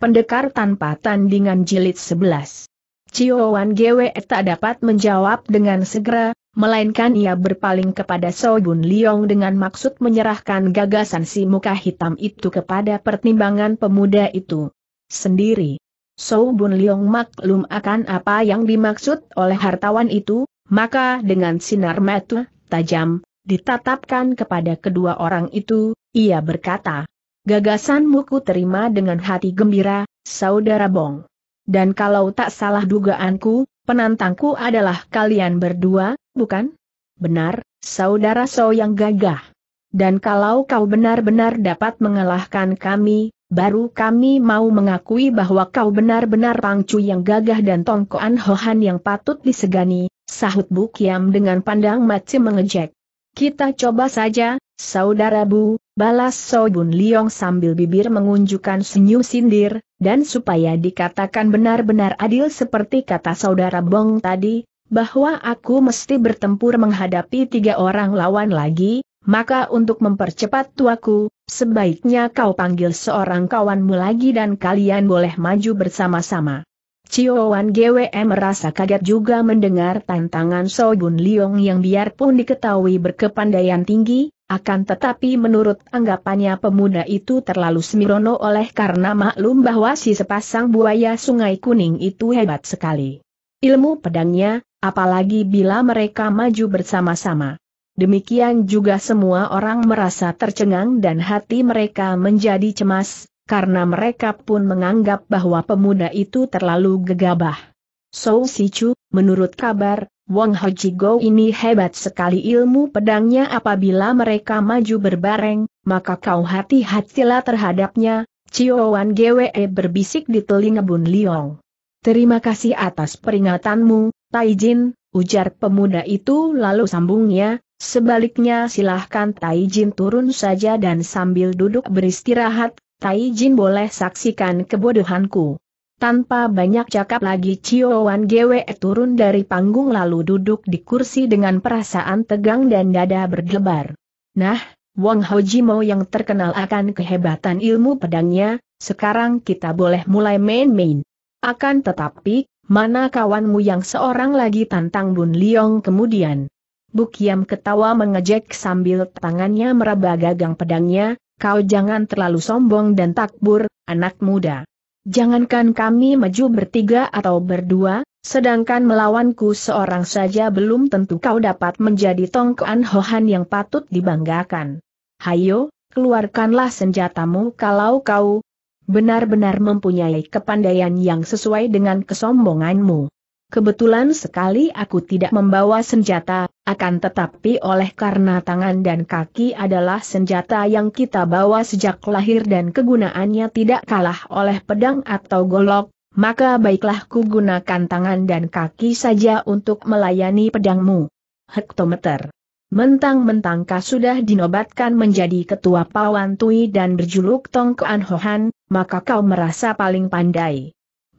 Pendekar tanpa tandingan jilid 11. Wan Gwe tak dapat menjawab dengan segera, melainkan ia berpaling kepada Bun Liong dengan maksud menyerahkan gagasan si muka hitam itu kepada pertimbangan pemuda itu sendiri. Bun Liong maklum akan apa yang dimaksud oleh hartawan itu, maka dengan sinar mata tajam, ditatapkan kepada kedua orang itu, ia berkata, Gagasanmu ku terima dengan hati gembira, saudara Bong. Dan kalau tak salah dugaanku, penantangku adalah kalian berdua, bukan? Benar, saudara So yang gagah. Dan kalau kau benar-benar dapat mengalahkan kami, baru kami mau mengakui bahwa kau benar-benar pangcu yang gagah dan tongkoan hohan yang patut disegani, sahut Bu Kiam dengan pandang macam mengejek. Kita coba saja, saudara Bu, balas bun Liong sambil bibir mengunjukkan senyum sindir, dan supaya dikatakan benar-benar adil seperti kata saudara Bong tadi, bahwa aku mesti bertempur menghadapi tiga orang lawan lagi, maka untuk mempercepat tuaku, sebaiknya kau panggil seorang kawanmu lagi dan kalian boleh maju bersama-sama. Chioan GWM merasa kaget juga mendengar tantangan Sogun Liong yang biarpun diketahui berkepandaian tinggi, akan tetapi menurut anggapannya pemuda itu terlalu semirono oleh karena maklum bahwa si sepasang buaya sungai kuning itu hebat sekali. Ilmu pedangnya, apalagi bila mereka maju bersama-sama. Demikian juga semua orang merasa tercengang dan hati mereka menjadi cemas, karena mereka pun menganggap bahwa pemuda itu terlalu gegabah. Sou Sichu, menurut kabar, Wong Hojigo ini hebat sekali ilmu pedangnya apabila mereka maju berbareng, maka kau hati-hatilah terhadapnya, Ciowan Gwe berbisik di telinga Bun Liong. Terima kasih atas peringatanmu, Taijin, ujar pemuda itu lalu sambungnya, sebaliknya silahkan Taijin turun saja dan sambil duduk beristirahat, Tai Jin boleh saksikan kebodohanku. Tanpa banyak cakap lagi Chio Wan Gwe turun dari panggung lalu duduk di kursi dengan perasaan tegang dan dada berdebar. Nah, Wong Ho Jimo yang terkenal akan kehebatan ilmu pedangnya, sekarang kita boleh mulai main-main. Akan tetapi, mana kawanmu yang seorang lagi tantang Bun Liong kemudian? Bukiam ketawa mengejek sambil tangannya meraba gagang pedangnya, kau jangan terlalu sombong dan takbur, anak muda. Jangankan kami maju bertiga atau berdua, sedangkan melawanku seorang saja belum tentu kau dapat menjadi tongkoan hohan yang patut dibanggakan. Hayo, keluarkanlah senjatamu kalau kau benar-benar mempunyai kepandaian yang sesuai dengan kesombonganmu. Kebetulan sekali aku tidak membawa senjata, akan tetapi oleh karena tangan dan kaki adalah senjata yang kita bawa sejak lahir dan kegunaannya tidak kalah oleh pedang atau golok, maka baiklah ku gunakan tangan dan kaki saja untuk melayani pedangmu. Hektometer. Mentang-mentang kau sudah dinobatkan menjadi ketua Pawantui dan berjuluk Tongkoan Hohan, maka kau merasa paling pandai.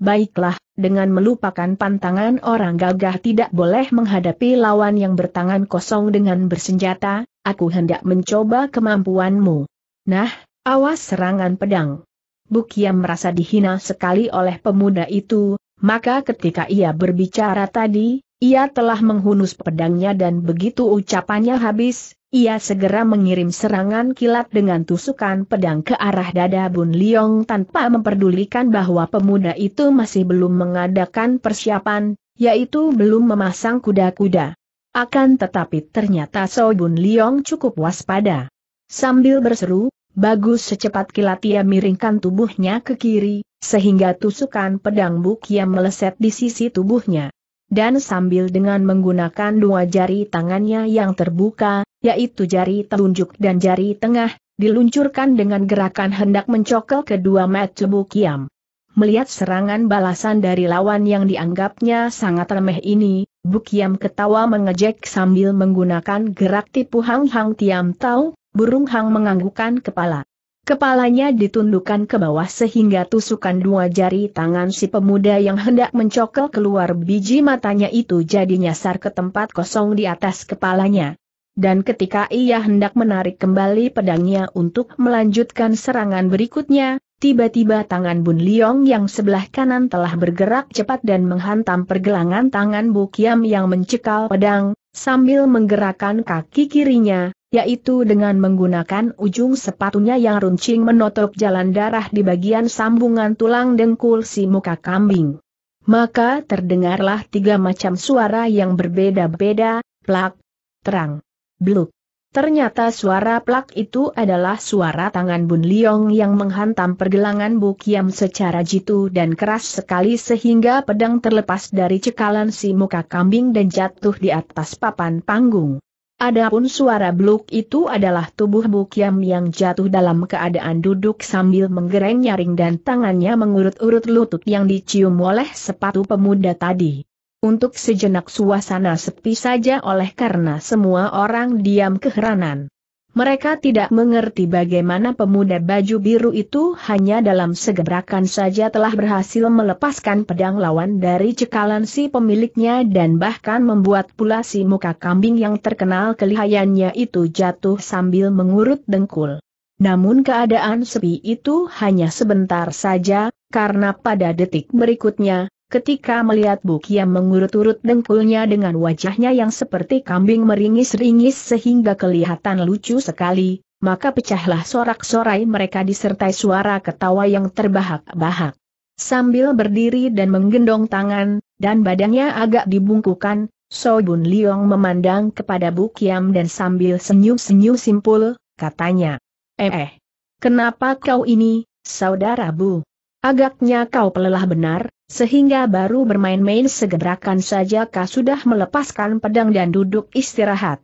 Baiklah, dengan melupakan pantangan orang gagah tidak boleh menghadapi lawan yang bertangan kosong dengan bersenjata, aku hendak mencoba kemampuanmu. Nah, awas serangan pedang. Bukiam merasa dihina sekali oleh pemuda itu, maka ketika ia berbicara tadi, ia telah menghunus pedangnya dan begitu ucapannya habis, ia segera mengirim serangan kilat dengan tusukan pedang ke arah dada Bun Liong tanpa memperdulikan bahwa pemuda itu masih belum mengadakan persiapan, yaitu belum memasang kuda-kuda. Akan tetapi ternyata So Bun Liong cukup waspada. Sambil berseru, Bagus secepat kilat ia miringkan tubuhnya ke kiri, sehingga tusukan pedang Bukia meleset di sisi tubuhnya. Dan sambil dengan menggunakan dua jari tangannya yang terbuka, yaitu jari telunjuk dan jari tengah, diluncurkan dengan gerakan hendak mencokel kedua mata tubuh Kiam. Melihat serangan balasan dari lawan yang dianggapnya sangat remeh ini, Bukiam ketawa mengejek sambil menggunakan gerak tipu Hang Hang Tiam Tau, burung Hang menganggukkan kepala. Kepalanya ditundukkan ke bawah sehingga tusukan dua jari tangan si pemuda yang hendak mencokel keluar biji matanya itu jadi nyasar ke tempat kosong di atas kepalanya dan ketika ia hendak menarik kembali pedangnya untuk melanjutkan serangan berikutnya, tiba-tiba tangan Bun Liong yang sebelah kanan telah bergerak cepat dan menghantam pergelangan tangan Bu Kiam yang mencekal pedang, sambil menggerakkan kaki kirinya, yaitu dengan menggunakan ujung sepatunya yang runcing menotok jalan darah di bagian sambungan tulang dengkul si muka kambing. Maka terdengarlah tiga macam suara yang berbeda-beda, plak, terang, Bluk. Ternyata suara plak itu adalah suara tangan Bun Liong yang menghantam pergelangan bukiam secara jitu dan keras sekali sehingga pedang terlepas dari cekalan si muka kambing dan jatuh di atas papan panggung. Adapun suara bluk itu adalah tubuh bukiam yang jatuh dalam keadaan duduk sambil menggereng nyaring dan tangannya mengurut-urut lutut yang dicium oleh sepatu pemuda tadi. Untuk sejenak suasana sepi saja oleh karena semua orang diam keheranan. Mereka tidak mengerti bagaimana pemuda baju biru itu hanya dalam segebrakan saja telah berhasil melepaskan pedang lawan dari cekalan si pemiliknya dan bahkan membuat pula si muka kambing yang terkenal kelihayannya itu jatuh sambil mengurut dengkul. Namun keadaan sepi itu hanya sebentar saja, karena pada detik berikutnya, Ketika melihat Bukia mengurut-urut dengkulnya dengan wajahnya yang seperti kambing meringis-ringis sehingga kelihatan lucu sekali, maka pecahlah sorak-sorai mereka disertai suara ketawa yang terbahak-bahak. Sambil berdiri dan menggendong tangan, dan badannya agak dibungkukan, Sobun Liong memandang kepada bukiam dan sambil senyum-senyum simpul, katanya. Eh, eh, kenapa kau ini, saudara Bu? Agaknya kau pelelah benar, sehingga baru bermain-main segerakan saja kau sudah melepaskan pedang dan duduk istirahat.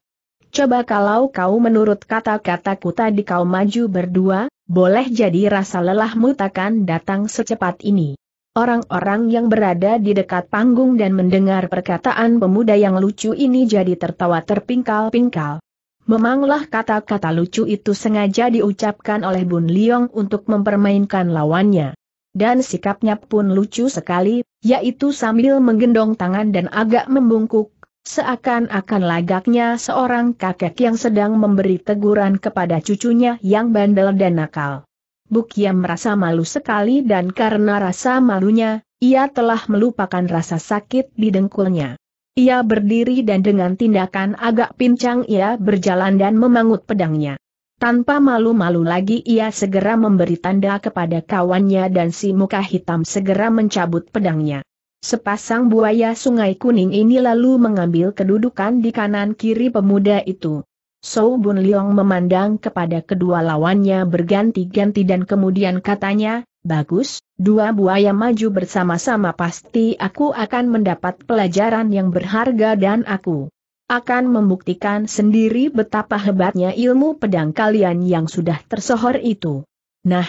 Coba kalau kau menurut kata-kataku tadi kau maju berdua, boleh jadi rasa lelahmu takkan datang secepat ini. Orang-orang yang berada di dekat panggung dan mendengar perkataan pemuda yang lucu ini jadi tertawa terpingkal-pingkal. Memanglah kata-kata lucu itu sengaja diucapkan oleh Bun Liong untuk mempermainkan lawannya dan sikapnya pun lucu sekali, yaitu sambil menggendong tangan dan agak membungkuk, seakan-akan lagaknya seorang kakek yang sedang memberi teguran kepada cucunya yang bandel dan nakal. Bukia merasa malu sekali dan karena rasa malunya, ia telah melupakan rasa sakit di dengkulnya. Ia berdiri dan dengan tindakan agak pincang ia berjalan dan memangut pedangnya. Tanpa malu-malu lagi ia segera memberi tanda kepada kawannya dan si muka hitam segera mencabut pedangnya. Sepasang buaya sungai kuning ini lalu mengambil kedudukan di kanan kiri pemuda itu. Sou Bun Leong memandang kepada kedua lawannya berganti-ganti dan kemudian katanya, Bagus, dua buaya maju bersama-sama pasti aku akan mendapat pelajaran yang berharga dan aku akan membuktikan sendiri betapa hebatnya ilmu pedang kalian yang sudah tersohor itu. Nah,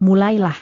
mulailah.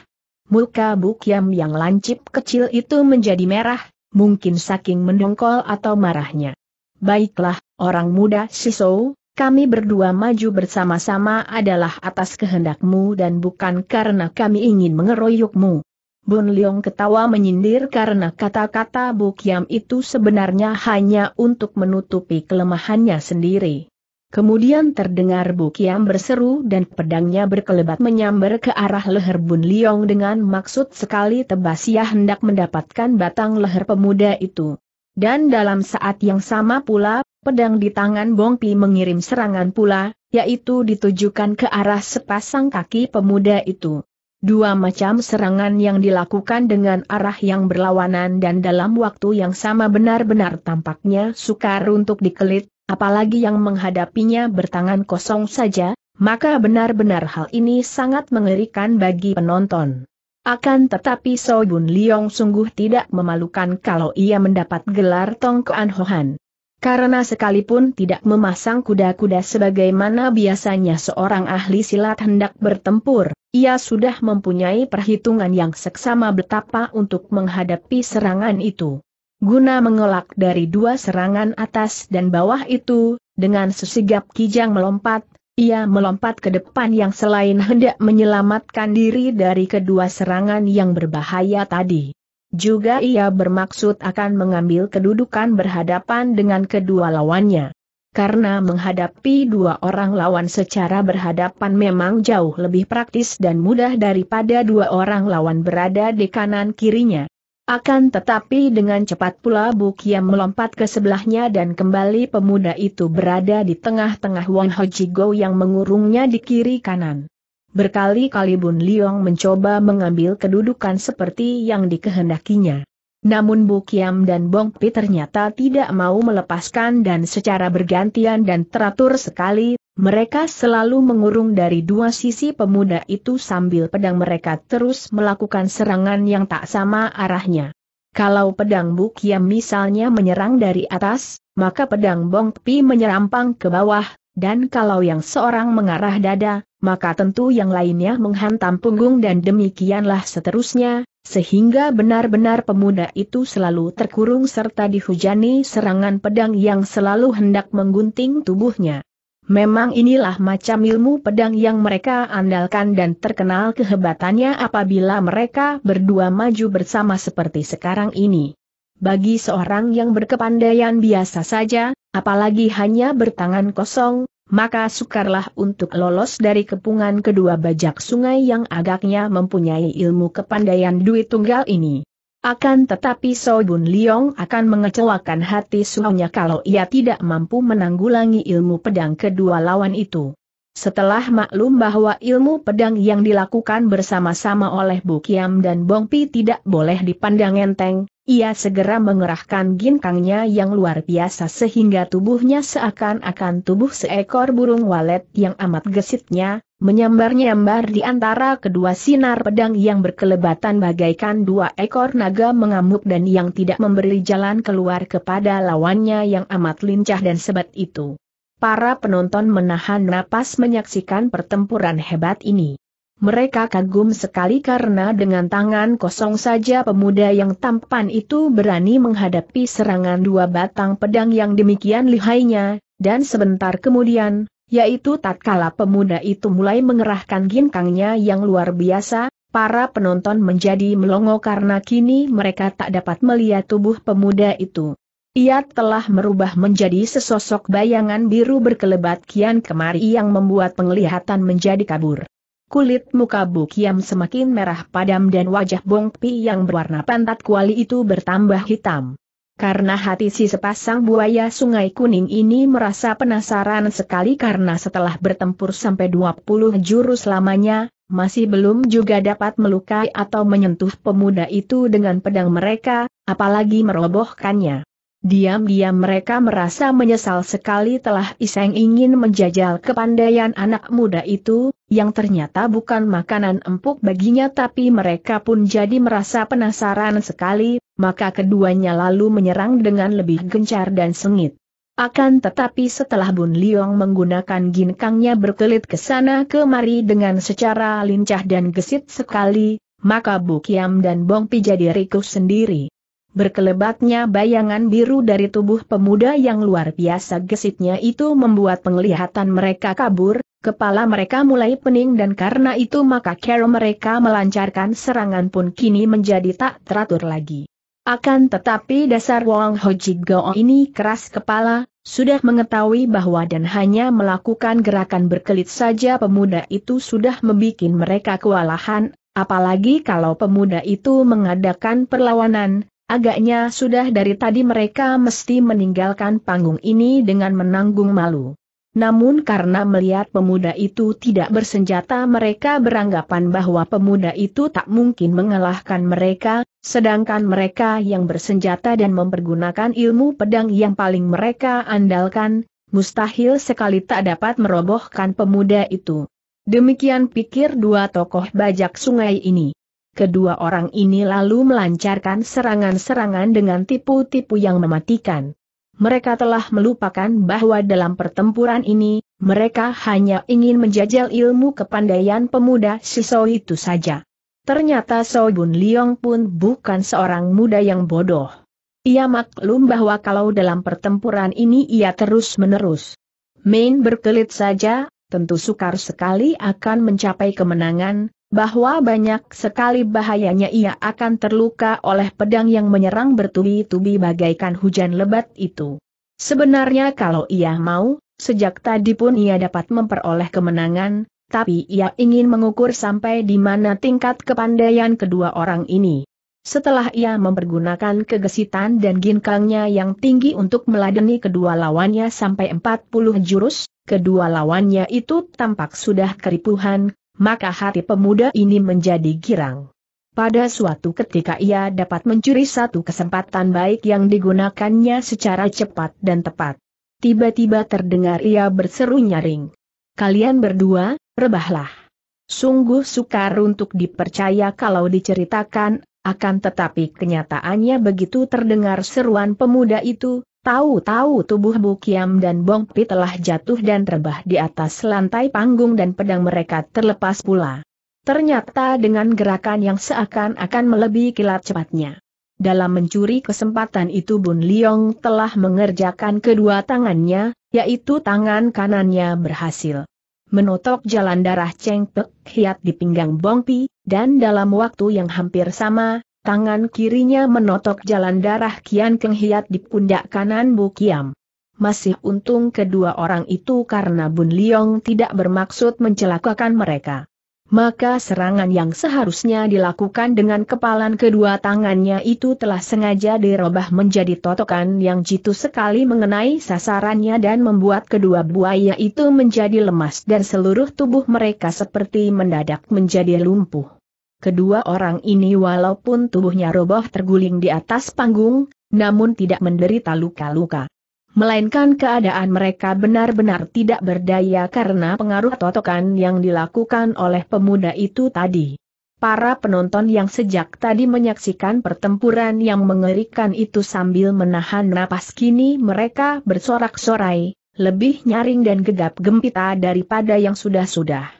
Muka Bukiam yang lancip kecil itu menjadi merah, mungkin saking mendongkol atau marahnya. Baiklah, orang muda Sisou, kami berdua maju bersama-sama adalah atas kehendakmu dan bukan karena kami ingin mengeroyokmu. Bun Leong ketawa menyindir karena kata-kata Bu Kiam itu sebenarnya hanya untuk menutupi kelemahannya sendiri. Kemudian terdengar Bu Kiam berseru dan pedangnya berkelebat menyambar ke arah leher Bun Leong dengan maksud sekali tebas ia hendak mendapatkan batang leher pemuda itu. Dan dalam saat yang sama pula, pedang di tangan Bong Pi mengirim serangan pula, yaitu ditujukan ke arah sepasang kaki pemuda itu dua macam serangan yang dilakukan dengan arah yang berlawanan dan dalam waktu yang sama benar-benar tampaknya sukar untuk dikelit, apalagi yang menghadapinya bertangan kosong saja, maka benar-benar hal ini sangat mengerikan bagi penonton. Akan tetapi Bun Liong sungguh tidak memalukan kalau ia mendapat gelar Tongkoan Hohan. Karena sekalipun tidak memasang kuda-kuda sebagaimana biasanya seorang ahli silat hendak bertempur, ia sudah mempunyai perhitungan yang seksama betapa untuk menghadapi serangan itu. Guna mengelak dari dua serangan atas dan bawah itu, dengan sesigap kijang melompat, ia melompat ke depan yang selain hendak menyelamatkan diri dari kedua serangan yang berbahaya tadi, juga ia bermaksud akan mengambil kedudukan berhadapan dengan kedua lawannya. Karena menghadapi dua orang lawan secara berhadapan memang jauh lebih praktis dan mudah daripada dua orang lawan berada di kanan kirinya. Akan tetapi dengan cepat pula Bukia melompat ke sebelahnya dan kembali pemuda itu berada di tengah-tengah Won Ho yang mengurungnya di kiri kanan. Berkali-kali Bun Liong mencoba mengambil kedudukan seperti yang dikehendakinya. Namun Bu Kiam dan Bong Pi ternyata tidak mau melepaskan dan secara bergantian dan teratur sekali, mereka selalu mengurung dari dua sisi pemuda itu sambil pedang mereka terus melakukan serangan yang tak sama arahnya. Kalau pedang Bu Kiam misalnya menyerang dari atas, maka pedang Bong Pi menyerampang ke bawah, dan kalau yang seorang mengarah dada, maka tentu yang lainnya menghantam punggung dan demikianlah seterusnya, sehingga benar-benar pemuda itu selalu terkurung serta dihujani serangan pedang yang selalu hendak menggunting tubuhnya. Memang inilah macam ilmu pedang yang mereka andalkan dan terkenal kehebatannya apabila mereka berdua maju bersama seperti sekarang ini. Bagi seorang yang berkepandaian biasa saja, apalagi hanya bertangan kosong, maka sukarlah untuk lolos dari kepungan kedua bajak sungai yang agaknya mempunyai ilmu kepandaian duit tunggal ini. Akan tetapi Bun Liong akan mengecewakan hati suhunya kalau ia tidak mampu menanggulangi ilmu pedang kedua lawan itu. Setelah maklum bahwa ilmu pedang yang dilakukan bersama-sama oleh Bukiam dan Bongpi tidak boleh dipandang enteng, ia segera mengerahkan ginkangnya yang luar biasa sehingga tubuhnya seakan-akan tubuh seekor burung walet yang amat gesitnya, menyambar-nyambar di antara kedua sinar pedang yang berkelebatan bagaikan dua ekor naga mengamuk dan yang tidak memberi jalan keluar kepada lawannya yang amat lincah dan sebat itu. Para penonton menahan napas menyaksikan pertempuran hebat ini. Mereka kagum sekali karena dengan tangan kosong saja pemuda yang tampan itu berani menghadapi serangan dua batang pedang yang demikian lihainya, dan sebentar kemudian, yaitu tatkala pemuda itu mulai mengerahkan ginkangnya yang luar biasa, para penonton menjadi melongo karena kini mereka tak dapat melihat tubuh pemuda itu. Ia telah merubah menjadi sesosok bayangan biru berkelebat kian kemari yang membuat penglihatan menjadi kabur. Kulit muka Bu Kiam semakin merah padam dan wajah Bong Pi yang berwarna pantat kuali itu bertambah hitam. Karena hati si sepasang buaya sungai kuning ini merasa penasaran sekali karena setelah bertempur sampai 20 jurus lamanya, masih belum juga dapat melukai atau menyentuh pemuda itu dengan pedang mereka, apalagi merobohkannya. Diam-diam mereka merasa menyesal sekali telah iseng ingin menjajal kepandaian anak muda itu, yang ternyata bukan makanan empuk baginya tapi mereka pun jadi merasa penasaran sekali, maka keduanya lalu menyerang dengan lebih gencar dan sengit. Akan tetapi setelah Bun Liong menggunakan ginkangnya berkelit ke sana kemari dengan secara lincah dan gesit sekali, maka Bu Kiam dan Bong Pi jadi rikus sendiri. Berkelebatnya bayangan biru dari tubuh pemuda yang luar biasa gesitnya itu membuat penglihatan mereka kabur, Kepala mereka mulai pening dan karena itu maka cara mereka melancarkan serangan pun kini menjadi tak teratur lagi. Akan tetapi dasar Wong Ho ini keras kepala, sudah mengetahui bahwa dan hanya melakukan gerakan berkelit saja pemuda itu sudah membuat mereka kewalahan, apalagi kalau pemuda itu mengadakan perlawanan, agaknya sudah dari tadi mereka mesti meninggalkan panggung ini dengan menanggung malu. Namun karena melihat pemuda itu tidak bersenjata mereka beranggapan bahwa pemuda itu tak mungkin mengalahkan mereka, sedangkan mereka yang bersenjata dan mempergunakan ilmu pedang yang paling mereka andalkan, mustahil sekali tak dapat merobohkan pemuda itu. Demikian pikir dua tokoh bajak sungai ini. Kedua orang ini lalu melancarkan serangan-serangan dengan tipu-tipu yang mematikan mereka telah melupakan bahwa dalam pertempuran ini, mereka hanya ingin menjajal ilmu kepandaian pemuda so itu saja. Ternyata Bun Liong pun bukan seorang muda yang bodoh. Ia maklum bahwa kalau dalam pertempuran ini ia terus-menerus main berkelit saja, tentu sukar sekali akan mencapai kemenangan, bahwa banyak sekali bahayanya ia akan terluka oleh pedang yang menyerang bertubi-tubi bagaikan hujan lebat itu. Sebenarnya kalau ia mau, sejak tadi pun ia dapat memperoleh kemenangan, tapi ia ingin mengukur sampai di mana tingkat kepandaian kedua orang ini. Setelah ia mempergunakan kegesitan dan ginkangnya yang tinggi untuk meladeni kedua lawannya sampai 40 jurus, kedua lawannya itu tampak sudah keripuhan, maka hati pemuda ini menjadi girang. Pada suatu ketika ia dapat mencuri satu kesempatan baik yang digunakannya secara cepat dan tepat. Tiba-tiba terdengar ia berseru nyaring. Kalian berdua, rebahlah. Sungguh sukar untuk dipercaya kalau diceritakan, akan tetapi kenyataannya begitu terdengar seruan pemuda itu, Tahu-tahu tubuh Bu dan Bong Pi telah jatuh dan terbah di atas lantai panggung dan pedang mereka terlepas pula. Ternyata dengan gerakan yang seakan-akan melebihi kilat cepatnya. Dalam mencuri kesempatan itu Bun Liong telah mengerjakan kedua tangannya, yaitu tangan kanannya berhasil menotok jalan darah Cheng Pek Hiat di pinggang Bong Pi, dan dalam waktu yang hampir sama, Tangan kirinya menotok jalan darah Kian Keng Hiat di pundak kanan Bu Kiam. Masih untung kedua orang itu karena Bun Liong tidak bermaksud mencelakakan mereka. Maka serangan yang seharusnya dilakukan dengan kepalan kedua tangannya itu telah sengaja dirobah menjadi totokan yang jitu sekali mengenai sasarannya dan membuat kedua buaya itu menjadi lemas dan seluruh tubuh mereka seperti mendadak menjadi lumpuh. Kedua orang ini walaupun tubuhnya roboh terguling di atas panggung, namun tidak menderita luka-luka. Melainkan keadaan mereka benar-benar tidak berdaya karena pengaruh totokan yang dilakukan oleh pemuda itu tadi. Para penonton yang sejak tadi menyaksikan pertempuran yang mengerikan itu sambil menahan napas kini mereka bersorak-sorai, lebih nyaring dan gegap gempita daripada yang sudah-sudah.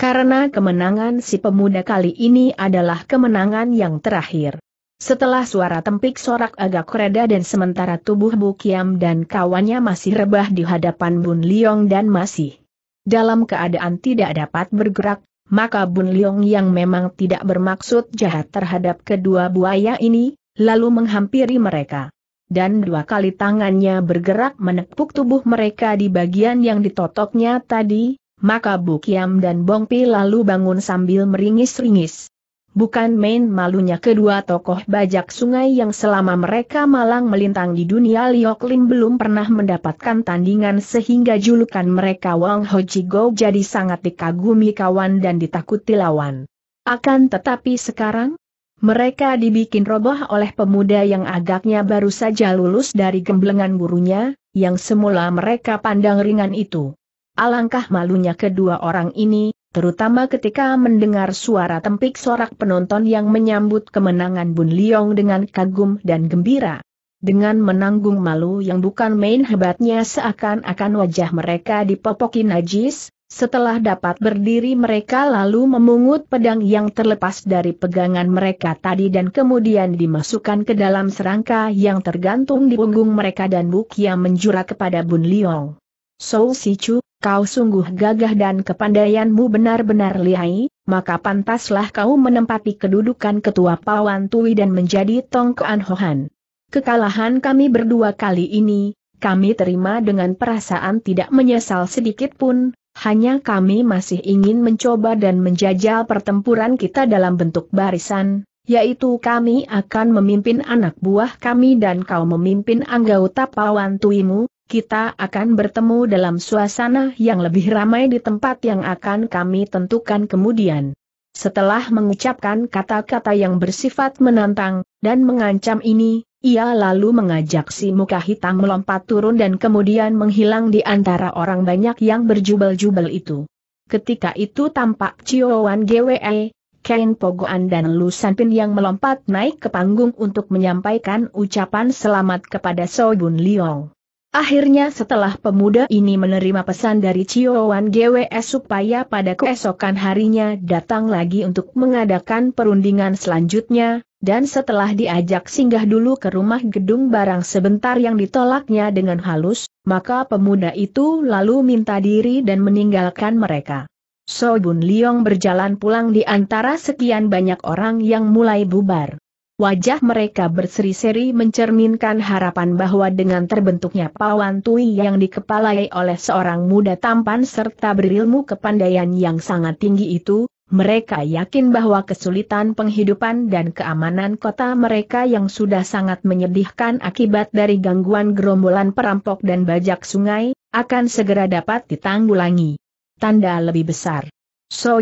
Karena kemenangan si pemuda kali ini adalah kemenangan yang terakhir. Setelah suara tempik sorak agak reda dan sementara tubuh Bukiam dan kawannya masih rebah di hadapan Bun Liong dan masih dalam keadaan tidak dapat bergerak, maka Bun Liong yang memang tidak bermaksud jahat terhadap kedua buaya ini, lalu menghampiri mereka. Dan dua kali tangannya bergerak menepuk tubuh mereka di bagian yang ditotoknya tadi, maka Bukiam dan Bongpi lalu bangun sambil meringis-ringis. Bukan main malunya kedua tokoh bajak sungai yang selama mereka malang melintang di dunia Lioklin belum pernah mendapatkan tandingan sehingga julukan mereka Wang Ho Go jadi sangat dikagumi kawan dan ditakuti lawan. Akan tetapi sekarang, mereka dibikin roboh oleh pemuda yang agaknya baru saja lulus dari gemblengan gurunya, yang semula mereka pandang ringan itu. Alangkah malunya kedua orang ini, terutama ketika mendengar suara tempik sorak penonton yang menyambut kemenangan Bun Liong dengan kagum dan gembira. Dengan menanggung malu yang bukan main hebatnya seakan-akan wajah mereka dipopoki najis, setelah dapat berdiri mereka lalu memungut pedang yang terlepas dari pegangan mereka tadi dan kemudian dimasukkan ke dalam serangka yang tergantung di punggung mereka dan bukia menjura kepada Bun Liong. Si Sichu, kau sungguh gagah dan kepandaianmu benar-benar lihai, maka pantaslah kau menempati kedudukan ketua Pawan Tui dan menjadi Tongkoan Hohan. Kekalahan kami berdua kali ini, kami terima dengan perasaan tidak menyesal sedikit pun, hanya kami masih ingin mencoba dan menjajal pertempuran kita dalam bentuk barisan, yaitu kami akan memimpin anak buah kami dan kau memimpin anggota Pawan Tuimu, kita akan bertemu dalam suasana yang lebih ramai di tempat yang akan kami tentukan kemudian. Setelah mengucapkan kata-kata yang bersifat menantang, dan mengancam ini, ia lalu mengajak si muka hitam melompat turun dan kemudian menghilang di antara orang banyak yang berjubel-jubel itu. Ketika itu tampak Ciowan GWE, Ken Pogoan dan Lu Sanpin yang melompat naik ke panggung untuk menyampaikan ucapan selamat kepada Bun Liong. Akhirnya setelah pemuda ini menerima pesan dari Ciowan GWS supaya pada keesokan harinya datang lagi untuk mengadakan perundingan selanjutnya, dan setelah diajak singgah dulu ke rumah gedung barang sebentar yang ditolaknya dengan halus, maka pemuda itu lalu minta diri dan meninggalkan mereka. Bun Liong berjalan pulang di antara sekian banyak orang yang mulai bubar. Wajah mereka berseri-seri mencerminkan harapan bahwa dengan terbentuknya pawan tui yang dikepalai oleh seorang muda tampan serta berilmu kepandaian yang sangat tinggi itu, mereka yakin bahwa kesulitan penghidupan dan keamanan kota mereka yang sudah sangat menyedihkan akibat dari gangguan gerombolan perampok dan bajak sungai, akan segera dapat ditanggulangi. Tanda lebih besar.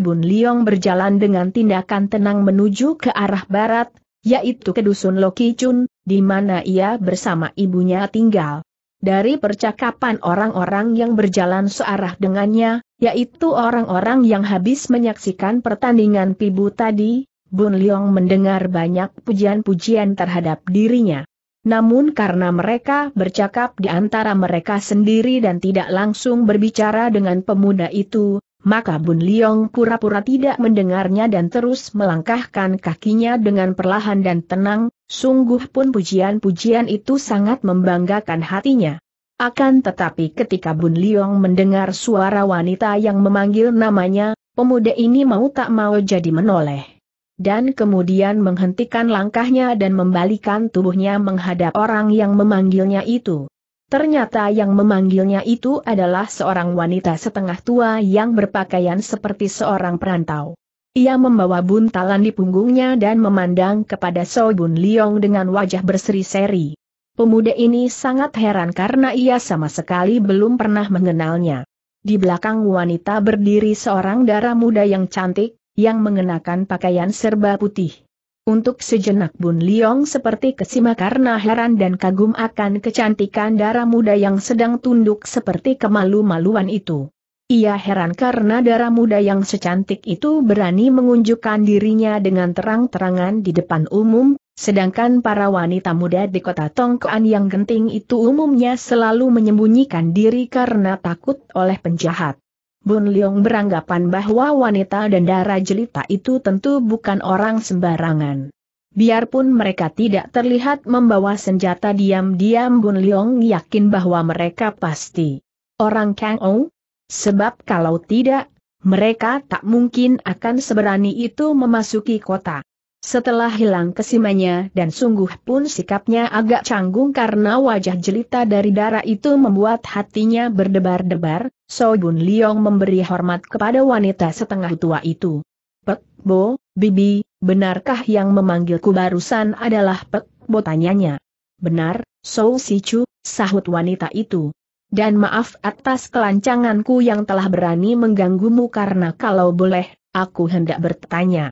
Bun Liong berjalan dengan tindakan tenang menuju ke arah barat, yaitu ke dusun Chun, di mana ia bersama ibunya tinggal. Dari percakapan orang-orang yang berjalan searah dengannya, yaitu orang-orang yang habis menyaksikan pertandingan pibu tadi, Bun Leong mendengar banyak pujian-pujian terhadap dirinya. Namun karena mereka bercakap di antara mereka sendiri dan tidak langsung berbicara dengan pemuda itu, maka Bun Liong pura-pura tidak mendengarnya dan terus melangkahkan kakinya dengan perlahan dan tenang, sungguh pun pujian-pujian itu sangat membanggakan hatinya. Akan tetapi ketika Bun Liong mendengar suara wanita yang memanggil namanya, pemuda ini mau tak mau jadi menoleh. Dan kemudian menghentikan langkahnya dan membalikan tubuhnya menghadap orang yang memanggilnya itu. Ternyata yang memanggilnya itu adalah seorang wanita setengah tua yang berpakaian seperti seorang perantau. Ia membawa buntalan di punggungnya dan memandang kepada Bun Liong dengan wajah berseri-seri. Pemuda ini sangat heran karena ia sama sekali belum pernah mengenalnya. Di belakang wanita berdiri seorang darah muda yang cantik, yang mengenakan pakaian serba putih. Untuk sejenak Bun Liong seperti kesima karena heran dan kagum akan kecantikan darah muda yang sedang tunduk seperti kemalu-maluan itu. Ia heran karena darah muda yang secantik itu berani mengunjukkan dirinya dengan terang-terangan di depan umum, sedangkan para wanita muda di kota Tongkoan yang genting itu umumnya selalu menyembunyikan diri karena takut oleh penjahat. Bun Leong beranggapan bahwa wanita dan darah jelita itu tentu bukan orang sembarangan. Biarpun mereka tidak terlihat membawa senjata diam-diam Bun Leong yakin bahwa mereka pasti orang Kang Ou. Sebab kalau tidak, mereka tak mungkin akan seberani itu memasuki kota. Setelah hilang kesimanya dan sungguh pun sikapnya agak canggung karena wajah jelita dari darah itu membuat hatinya berdebar-debar, So Bun Liong memberi hormat kepada wanita setengah tua itu. Pek, Bo, Bibi, benarkah yang memanggilku barusan adalah Pek, Bo tanyanya. Benar, Si Chu, sahut wanita itu. Dan maaf atas kelancanganku yang telah berani mengganggumu karena kalau boleh, aku hendak bertanya.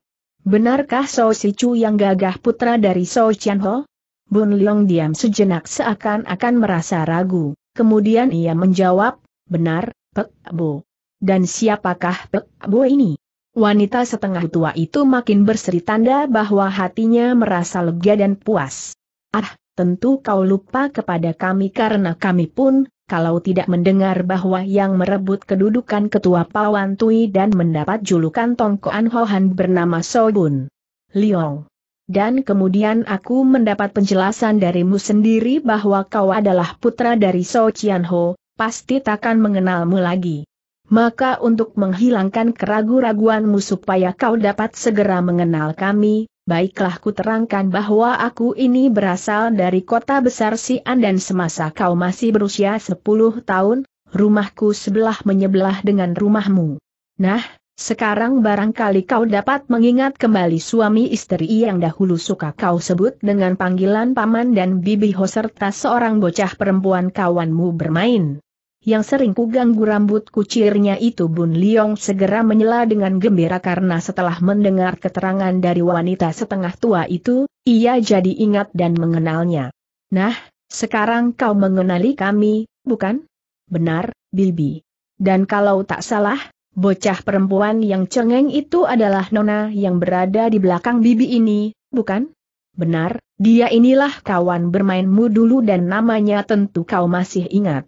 Benarkah So Si Chu yang gagah putra dari So Chian Ho? Bun Leong diam sejenak seakan-akan merasa ragu, kemudian ia menjawab, benar, Pek Bo. Dan siapakah Pek Bo ini? Wanita setengah tua itu makin berseri tanda bahwa hatinya merasa lega dan puas. Ah, tentu kau lupa kepada kami karena kami pun, kalau tidak mendengar bahwa yang merebut kedudukan ketua Pawan Tui dan mendapat julukan Tongkoan Hohan bernama Bun Liong. Dan kemudian aku mendapat penjelasan darimu sendiri bahwa kau adalah putra dari So Chian Ho, pasti takkan mengenalmu lagi. Maka untuk menghilangkan keraguan-raguanmu supaya kau dapat segera mengenal kami, Baiklah ku terangkan bahwa aku ini berasal dari kota besar Sian dan semasa kau masih berusia 10 tahun, rumahku sebelah menyebelah dengan rumahmu. Nah, sekarang barangkali kau dapat mengingat kembali suami istri yang dahulu suka kau sebut dengan panggilan paman dan bibi, ho serta seorang bocah perempuan kawanmu bermain yang sering kuganggu rambut kucirnya itu Bun Liong segera menyela dengan gembira karena setelah mendengar keterangan dari wanita setengah tua itu, ia jadi ingat dan mengenalnya. Nah, sekarang kau mengenali kami, bukan? Benar, Bibi. Dan kalau tak salah, bocah perempuan yang cengeng itu adalah Nona yang berada di belakang Bibi ini, bukan? Benar, dia inilah kawan bermainmu dulu dan namanya tentu kau masih ingat.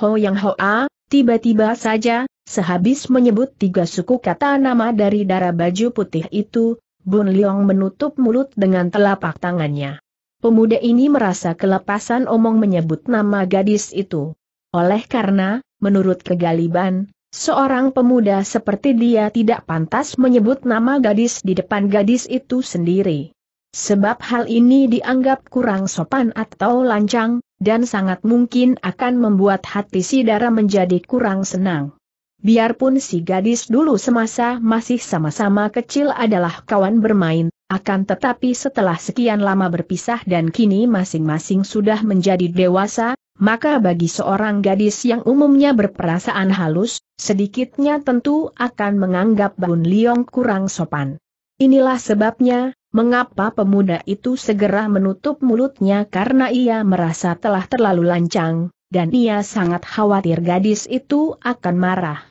Ho Yang ho a, tiba-tiba saja, sehabis menyebut tiga suku kata nama dari darah baju putih itu, Bun Leong menutup mulut dengan telapak tangannya. Pemuda ini merasa kelepasan omong menyebut nama gadis itu. Oleh karena, menurut kegaliban, seorang pemuda seperti dia tidak pantas menyebut nama gadis di depan gadis itu sendiri. Sebab hal ini dianggap kurang sopan atau lancang, dan sangat mungkin akan membuat hati si Dara menjadi kurang senang. Biarpun si gadis dulu semasa masih sama-sama kecil adalah kawan bermain, akan tetapi setelah sekian lama berpisah dan kini masing-masing sudah menjadi dewasa, maka bagi seorang gadis yang umumnya berperasaan halus, sedikitnya tentu akan menganggap Bun Liong kurang sopan. Inilah sebabnya, Mengapa pemuda itu segera menutup mulutnya karena ia merasa telah terlalu lancang, dan ia sangat khawatir gadis itu akan marah.